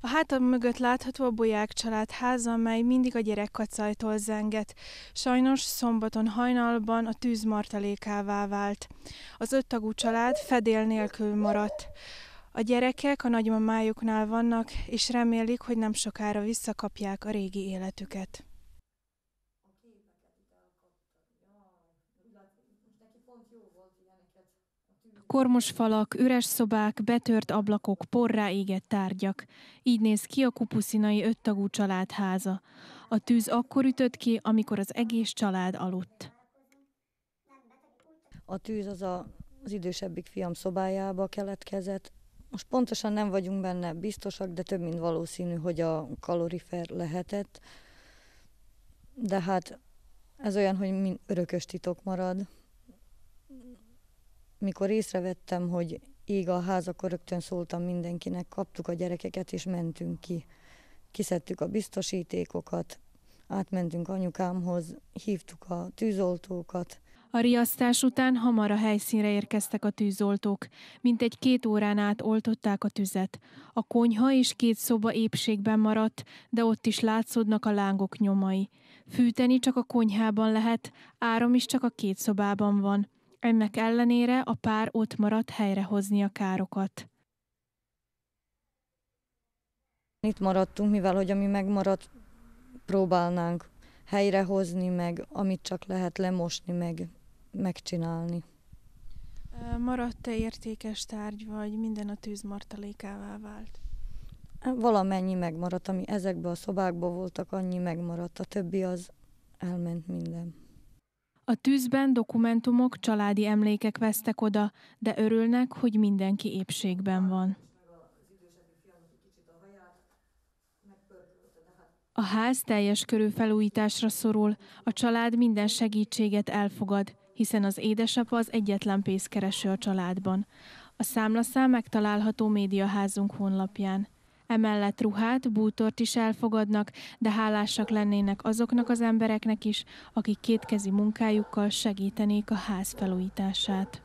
A hátam mögött látható a Bolyák család háza, amely mindig a gyerekkacajtól zenget. Sajnos szombaton hajnalban a tűz martalékává vált. Az öttagú család fedél nélkül maradt. A gyerekek a nagymamájuknál vannak, és remélik, hogy nem sokára visszakapják a régi életüket. A képeket ide Jaj, neki pont jó volt ilyeneket Kormos falak, üres szobák, betört ablakok, porrá égett tárgyak. Így néz ki a kupuszinai öttagú család háza. A tűz akkor ütött ki, amikor az egész család aludt. A tűz az a, az idősebbik fiam szobájába keletkezett. Most pontosan nem vagyunk benne biztosak, de több mint valószínű, hogy a kalorifer lehetett. De hát ez olyan, hogy örökös titok marad. Mikor észrevettem, hogy ég a ház, akkor rögtön szóltam mindenkinek, kaptuk a gyerekeket és mentünk ki. Kiszedtük a biztosítékokat, átmentünk anyukámhoz, hívtuk a tűzoltókat. A riasztás után hamar a helyszínre érkeztek a tűzoltók. Mintegy két órán át oltották a tüzet. A konyha és két szoba épségben maradt, de ott is látszódnak a lángok nyomai. Fűteni csak a konyhában lehet, áram is csak a két szobában van. Ennek ellenére a pár ott maradt helyrehozni a károkat. Itt maradtunk, mivel hogy ami megmaradt, próbálnánk helyrehozni, meg amit csak lehet lemosni, meg megcsinálni. Maradt-e értékes tárgy, vagy minden a tűz martalékává vált? Valamennyi megmaradt, ami ezekben a szobákban voltak, annyi megmaradt, a többi az elment minden. A tűzben dokumentumok, családi emlékek vesztek oda, de örülnek, hogy mindenki épségben van. A ház teljes körű felújításra szorul, a család minden segítséget elfogad, hiszen az édesapa az egyetlen pénzkereső a családban. A számlaszám megtalálható médiaházunk honlapján. Emellett ruhát, bútort is elfogadnak, de hálásak lennének azoknak az embereknek is, akik kétkezi munkájukkal segítenék a ház felújítását.